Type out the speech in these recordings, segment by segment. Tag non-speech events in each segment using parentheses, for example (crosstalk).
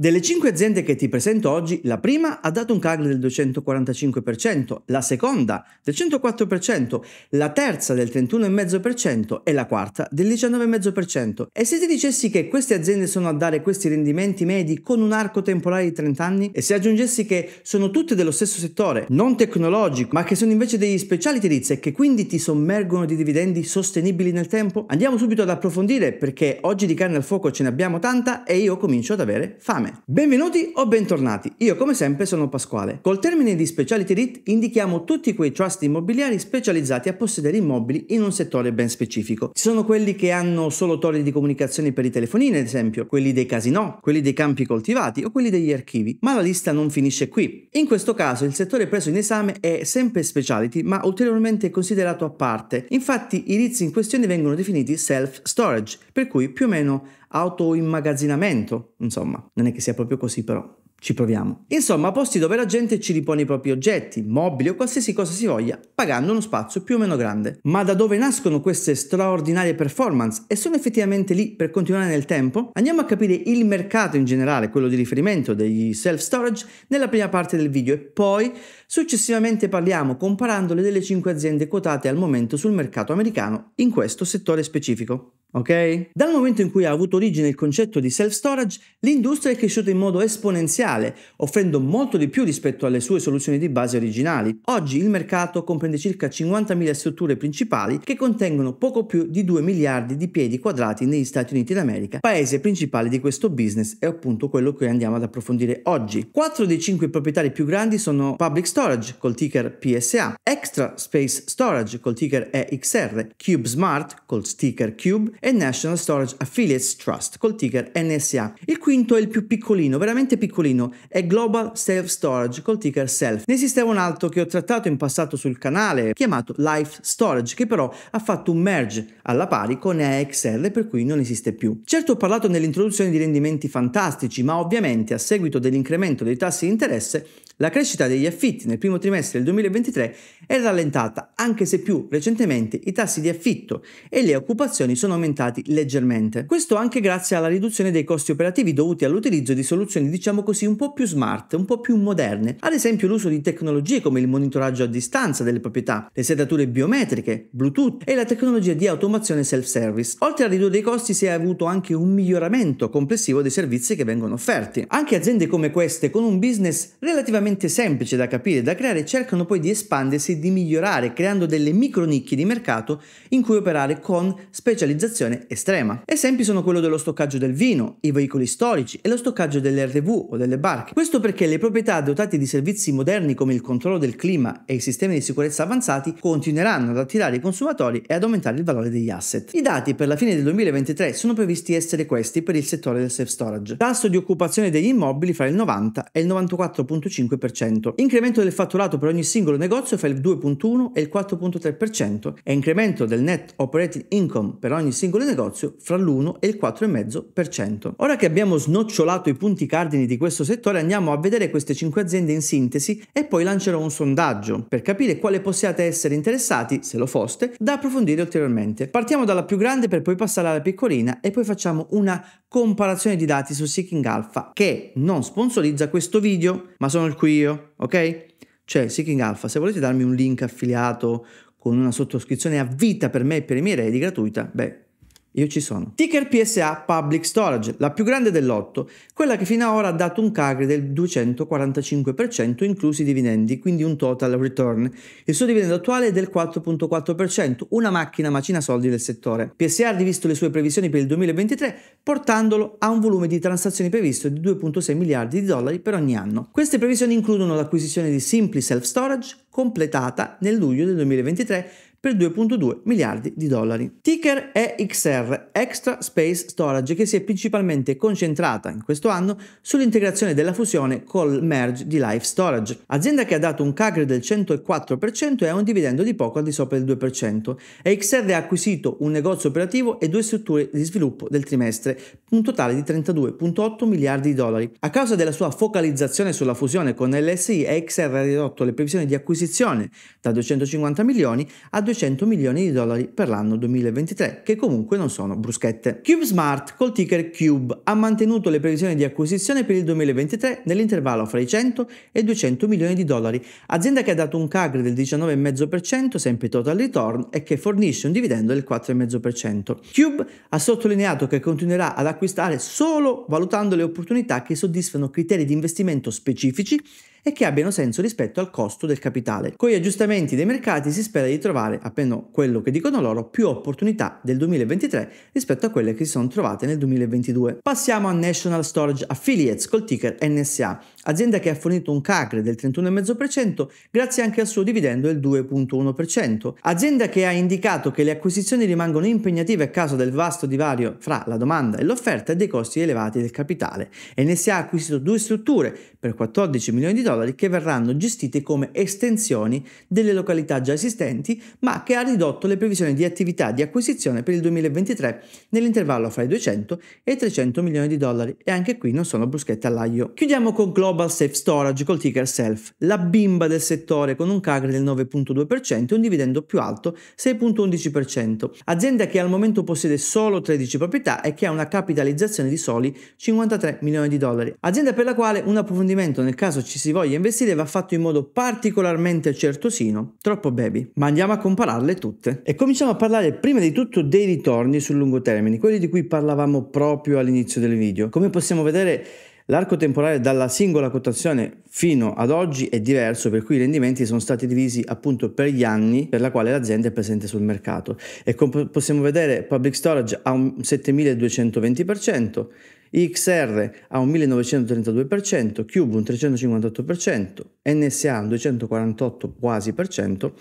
Delle 5 aziende che ti presento oggi, la prima ha dato un CAGR del 245%, la seconda del 104%, la terza del 31,5% e la quarta del 19,5%. E se ti dicessi che queste aziende sono a dare questi rendimenti medi con un arco temporale di 30 anni e se aggiungessi che sono tutte dello stesso settore, non tecnologico, ma che sono invece degli speciali speciality e che quindi ti sommergono di dividendi sostenibili nel tempo? Andiamo subito ad approfondire perché oggi di carne al fuoco ce ne abbiamo tanta e io comincio ad avere fame me. Benvenuti o bentornati, io come sempre sono Pasquale. Col termine di Speciality REIT indichiamo tutti quei trust immobiliari specializzati a possedere immobili in un settore ben specifico. Ci sono quelli che hanno solo torri di comunicazione per i telefonini, ad esempio, quelli dei casinò, quelli dei campi coltivati o quelli degli archivi, ma la lista non finisce qui. In questo caso il settore preso in esame è sempre Speciality, ma ulteriormente considerato a parte, infatti i REITs in questione vengono definiti self-storage, per cui più o meno autoimmagazzinamento. Insomma, non è che sia proprio così però. Ci proviamo. Insomma, posti dove la gente ci ripone i propri oggetti, mobili o qualsiasi cosa si voglia, pagando uno spazio più o meno grande. Ma da dove nascono queste straordinarie performance e sono effettivamente lì per continuare nel tempo? Andiamo a capire il mercato in generale, quello di riferimento degli self-storage, nella prima parte del video e poi successivamente parliamo comparandole delle 5 aziende quotate al momento sul mercato americano in questo settore specifico ok? Dal momento in cui ha avuto origine il concetto di self-storage, l'industria è cresciuta in modo esponenziale, offrendo molto di più rispetto alle sue soluzioni di base originali. Oggi il mercato comprende circa 50.000 strutture principali che contengono poco più di 2 miliardi di piedi quadrati negli Stati Uniti d'America, paese principale di questo business è appunto quello che andiamo ad approfondire oggi. 4 dei 5 proprietari più grandi sono Public Storage col ticker PSA, Extra Space Storage col ticker EXR, Cube Smart col sticker Cube e National Storage Affiliates Trust col ticker NSA. Il quinto è il più piccolino, veramente piccolino, è Global Self Storage col ticker SELF. Ne esisteva un altro che ho trattato in passato sul canale chiamato Life Storage che però ha fatto un merge alla pari con AXL per cui non esiste più. Certo ho parlato nell'introduzione di rendimenti fantastici ma ovviamente a seguito dell'incremento dei tassi di interesse la crescita degli affitti nel primo trimestre del 2023 è rallentata, anche se più recentemente i tassi di affitto e le occupazioni sono aumentati leggermente. Questo anche grazie alla riduzione dei costi operativi dovuti all'utilizzo di soluzioni diciamo così un po' più smart, un po' più moderne, ad esempio l'uso di tecnologie come il monitoraggio a distanza delle proprietà, le sedature biometriche, Bluetooth e la tecnologia di automazione self-service. Oltre al ridurre i costi si è avuto anche un miglioramento complessivo dei servizi che vengono offerti. Anche aziende come queste con un business relativamente relativamente semplice da capire e da creare cercano poi di espandersi e di migliorare creando delle micro nicchie di mercato in cui operare con specializzazione estrema. Esempi sono quello dello stoccaggio del vino, i veicoli storici e lo stoccaggio delle RV o delle barche. Questo perché le proprietà dotate di servizi moderni come il controllo del clima e i sistemi di sicurezza avanzati continueranno ad attirare i consumatori e ad aumentare il valore degli asset. I dati per la fine del 2023 sono previsti essere questi per il settore del self-storage. Tasso di occupazione degli immobili fra il 90 e il 94,5% 2,5%. Incremento del fatturato per ogni singolo negozio fra il 2,1 e il 4,3% e incremento del net operating income per ogni singolo negozio fra l'1 e il 4,5%. Ora che abbiamo snocciolato i punti cardini di questo settore andiamo a vedere queste 5 aziende in sintesi e poi lancerò un sondaggio per capire quale possiate essere interessati, se lo foste, da approfondire ulteriormente. Partiamo dalla più grande per poi passare alla piccolina e poi facciamo una comparazione di dati su Seeking Alpha che non sponsorizza questo video ma sono il qui io, ok? Cioè, Seeking Alpha, se volete darmi un link affiliato con una sottoscrizione a vita per me e per i miei eredi gratuita, beh, io ci sono. Ticker PSA Public Storage, la più grande del lotto, quella che fino ad ora ha dato un CAGRE del 245% inclusi i dividendi, quindi un total return. Il suo dividendo attuale è del 4.4%, una macchina macina soldi del settore. PSA ha rivisto le sue previsioni per il 2023 portandolo a un volume di transazioni previsto di 2.6 miliardi di dollari per ogni anno. Queste previsioni includono l'acquisizione di Simply Self Storage completata nel luglio del 2023 per 2.2 miliardi di dollari. Ticker EXR, Extra Space Storage, che si è principalmente concentrata in questo anno sull'integrazione della fusione col merge di Life Storage, azienda che ha dato un CAGR del 104% e ha un dividendo di poco al di sopra del 2%. EXR ha acquisito un negozio operativo e due strutture di sviluppo del trimestre, un totale di 32.8 miliardi di dollari. A causa della sua focalizzazione sulla fusione con LSI, EXR ha ridotto le previsioni di acquisizione da 250 milioni a 200 200 milioni di dollari per l'anno 2023, che comunque non sono bruschette. CubeSmart col ticker Cube ha mantenuto le previsioni di acquisizione per il 2023 nell'intervallo fra i 100 e 200 milioni di dollari, azienda che ha dato un CAGR del 19,5% sempre total return e che fornisce un dividendo del 4,5%. Cube ha sottolineato che continuerà ad acquistare solo valutando le opportunità che soddisfano criteri di investimento specifici e che abbiano senso rispetto al costo del capitale. Con gli aggiustamenti dei mercati si spera di trovare, appena quello che dicono loro, più opportunità del 2023 rispetto a quelle che si sono trovate nel 2022. Passiamo a National Storage Affiliates col ticker NSA, azienda che ha fornito un CAGR del 31,5% grazie anche al suo dividendo del 2,1%, azienda che ha indicato che le acquisizioni rimangono impegnative a causa del vasto divario fra la domanda e l'offerta e dei costi elevati del capitale. NSA ha acquisito due strutture per 14 milioni di dollari che verranno gestite come estensioni delle località già esistenti, ma che ha ridotto le previsioni di attività di acquisizione per il 2023 nell'intervallo fra i 200 e i 300 milioni di dollari e anche qui non sono bruschette all'aglio. Chiudiamo con Globo Global Safe Storage col ticker SELF, la bimba del settore con un CAGR del 9.2% e un dividendo più alto 6.11%, azienda che al momento possiede solo 13 proprietà e che ha una capitalizzazione di soli 53 milioni di dollari, azienda per la quale un approfondimento nel caso ci si voglia investire va fatto in modo particolarmente certosino, troppo baby, ma andiamo a compararle tutte. E cominciamo a parlare prima di tutto dei ritorni sul lungo termine, quelli di cui parlavamo proprio all'inizio del video. Come possiamo vedere L'arco temporale dalla singola quotazione fino ad oggi è diverso, per cui i rendimenti sono stati divisi appunto per gli anni per la quale l'azienda è presente sul mercato. E come possiamo vedere, Public Storage ha un 7220%, XR ha un 1932%, Cube un 358%, NSA un 248 quasi per cento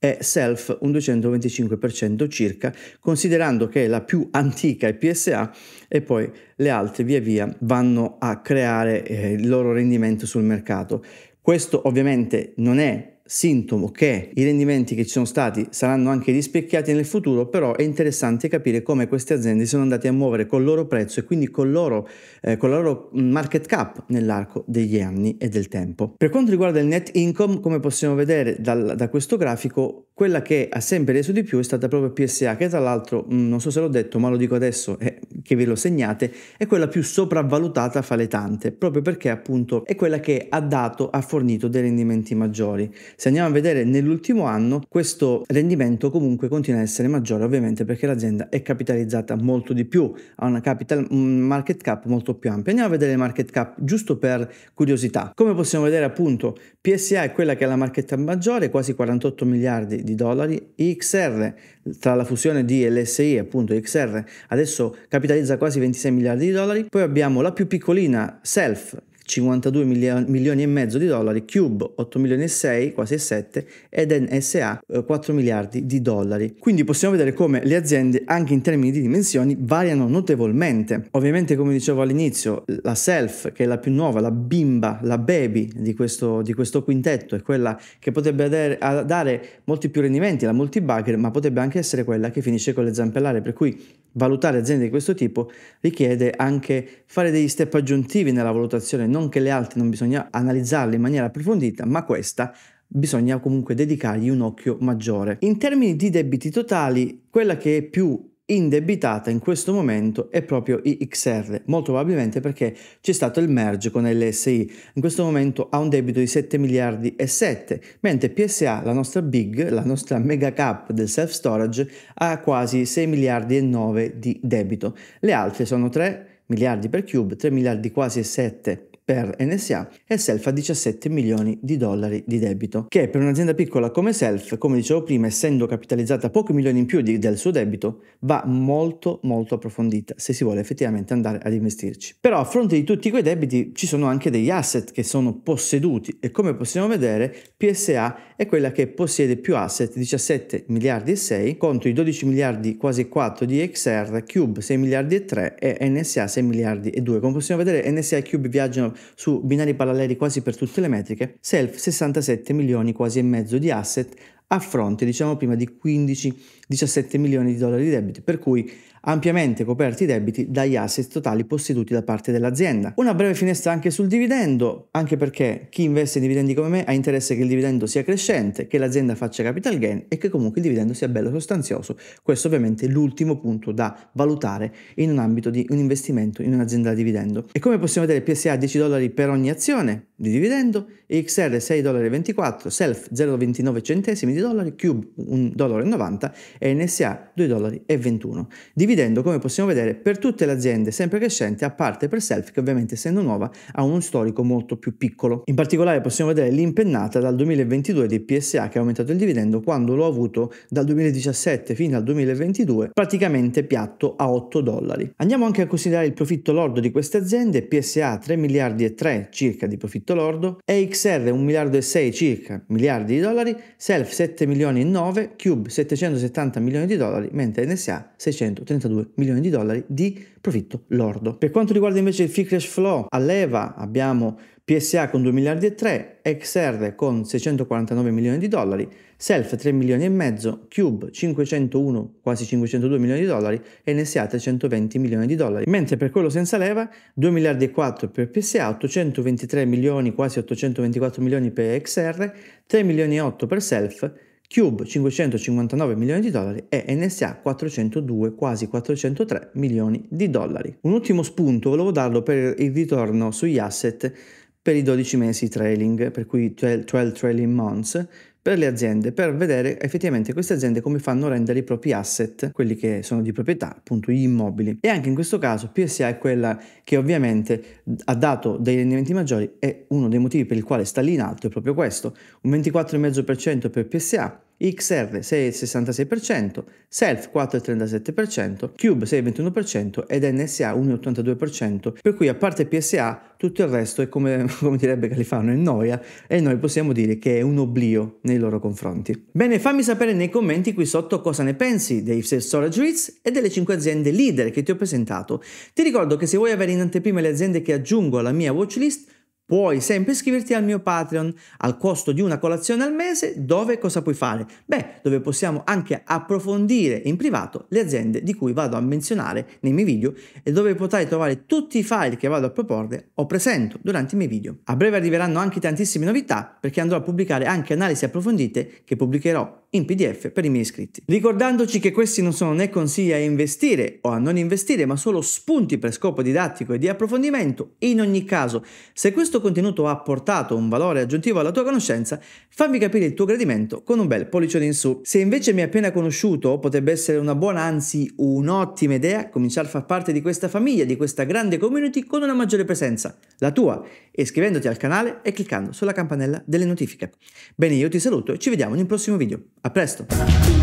è self un 225% circa, considerando che è la più antica è PSA e poi le altre via via vanno a creare eh, il loro rendimento sul mercato. Questo ovviamente non è sintomo che i rendimenti che ci sono stati saranno anche rispecchiati nel futuro, però è interessante capire come queste aziende sono andate a muovere col loro prezzo e quindi col loro, eh, con la loro market cap nell'arco degli anni e del tempo. Per quanto riguarda il net income, come possiamo vedere dal, da questo grafico, quella che ha sempre reso di più è stata proprio PSA, che tra l'altro, mm, non so se l'ho detto, ma lo dico adesso eh, che ve lo segnate, è quella più sopravvalutata fra le tante, proprio perché appunto è quella che ha dato, ha fornito dei rendimenti maggiori se andiamo a vedere nell'ultimo anno questo rendimento comunque continua a essere maggiore ovviamente perché l'azienda è capitalizzata molto di più, ha una capital market cap molto più ampia. Andiamo a vedere il market cap giusto per curiosità. Come possiamo vedere appunto PSA è quella che ha la market cap maggiore, quasi 48 miliardi di dollari, XR tra la fusione di LSI appunto XR adesso capitalizza quasi 26 miliardi di dollari, poi abbiamo la più piccolina Self 52 milioni e mezzo di dollari, Cube 8 milioni e 6, quasi 7 ed NSA 4 eh, miliardi di dollari. Quindi possiamo vedere come le aziende anche in termini di dimensioni variano notevolmente. Ovviamente come dicevo all'inizio la Self che è la più nuova, la bimba, la baby di questo, di questo quintetto è quella che potrebbe dare, dare molti più rendimenti, la multibugger, ma potrebbe anche essere quella che finisce con le zampellare, per cui valutare aziende di questo tipo richiede anche fare degli step aggiuntivi nella valutazione, non non che le altre non bisogna analizzarle in maniera approfondita, ma questa bisogna comunque dedicargli un occhio maggiore. In termini di debiti totali, quella che è più indebitata in questo momento è proprio IXR, molto probabilmente perché c'è stato il merge con LSI. In questo momento ha un debito di 7 miliardi e 7, mentre PSA, la nostra big, la nostra mega cap del self storage, ha quasi 6 miliardi e 9 di debito. Le altre sono 3 miliardi per cube, 3 miliardi quasi e 7 per NSA e Self ha 17 milioni di dollari di debito, che per un'azienda piccola come Self, come dicevo prima, essendo capitalizzata pochi milioni in più di, del suo debito, va molto molto approfondita se si vuole effettivamente andare ad investirci. Però a fronte di tutti quei debiti ci sono anche degli asset che sono posseduti e come possiamo vedere PSA è quella che possiede più asset, 17 miliardi e 6, contro i 12 miliardi quasi 4 di XR, Cube 6 miliardi e 3 e NSA 6 miliardi e 2. Come possiamo vedere NSA e Cube viaggiano su binari paralleli quasi per tutte le metriche, Self 67 milioni quasi e mezzo di asset a fronte, diciamo prima, di 15-17 milioni di dollari di debiti, per cui ampiamente coperti i debiti dagli asset totali posseduti da parte dell'azienda. Una breve finestra anche sul dividendo, anche perché chi investe in dividendi come me ha interesse che il dividendo sia crescente, che l'azienda faccia capital gain e che comunque il dividendo sia bello sostanzioso. Questo ovviamente è l'ultimo punto da valutare in un ambito di un investimento in un'azienda a dividendo. E come possiamo vedere PSA 10 dollari per ogni azione di dividendo, XR 6,24 Self 0,29 centesimi di dollari, Cube 1,90 dollari e NSA 2,21 dollari dividendo, come possiamo vedere, per tutte le aziende sempre crescente, a parte per Self, che ovviamente essendo nuova ha uno storico molto più piccolo. In particolare possiamo vedere l'impennata dal 2022 di PSA che ha aumentato il dividendo quando l'ho avuto dal 2017 fino al 2022 praticamente piatto a 8 dollari. Andiamo anche a considerare il profitto lordo di queste aziende, PSA 3 miliardi e 3 circa di profitto lordo, EXR 1 miliardo e 6 circa miliardi di dollari, Self 7 milioni e 9, Cube 770 milioni di dollari, mentre NSA 630 32 milioni di dollari di profitto lordo. Per quanto riguarda invece il free cash flow, a leva abbiamo PSA con 2 miliardi e 3, XR con 649 milioni di dollari, Self 3 milioni e mezzo, Cube 501 quasi 502 milioni di dollari NSA 320 milioni di dollari, mentre per quello senza leva 2 miliardi e 4 per PSA, 823 milioni quasi 824 milioni per XR, 3 milioni e 8 per Self Cube 559 milioni di dollari e NSA 402 quasi 403 milioni di dollari. Un ultimo spunto volevo darlo per il ritorno sugli asset per i 12 mesi trailing, per cui 12 trailing months, per le aziende, per vedere effettivamente queste aziende come fanno a rendere i propri asset, quelli che sono di proprietà, appunto gli immobili. E anche in questo caso PSA è quella che ovviamente ha dato dei rendimenti maggiori e uno dei motivi per il quale sta lì in alto è proprio questo, un 24,5% per PSA XR 6,66%, Self 4,37%, Cube 6,21% ed NSA 1,82%, per cui a parte PSA tutto il resto è come, (laughs) come direbbe Califano, è noia e noi possiamo dire che è un oblio nei loro confronti. Bene, fammi sapere nei commenti qui sotto cosa ne pensi dei self storage REITs e delle 5 aziende leader che ti ho presentato. Ti ricordo che se vuoi avere in anteprima le aziende che aggiungo alla mia watchlist, Puoi sempre iscriverti al mio Patreon al costo di una colazione al mese dove cosa puoi fare? Beh, dove possiamo anche approfondire in privato le aziende di cui vado a menzionare nei miei video e dove potrai trovare tutti i file che vado a proporre o presento durante i miei video. A breve arriveranno anche tantissime novità perché andrò a pubblicare anche analisi approfondite che pubblicherò in PDF per i miei iscritti. Ricordandoci che questi non sono né consigli a investire o a non investire, ma solo spunti per scopo didattico e di approfondimento, in ogni caso, se questo contenuto ha portato un valore aggiuntivo alla tua conoscenza, fammi capire il tuo gradimento con un bel pollicione in su. Se invece mi hai appena conosciuto, potrebbe essere una buona, anzi un'ottima idea, cominciare a far parte di questa famiglia, di questa grande community con una maggiore presenza, la tua, iscrivendoti al canale e cliccando sulla campanella delle notifiche. Bene, io ti saluto e ci vediamo in un prossimo video. A presto!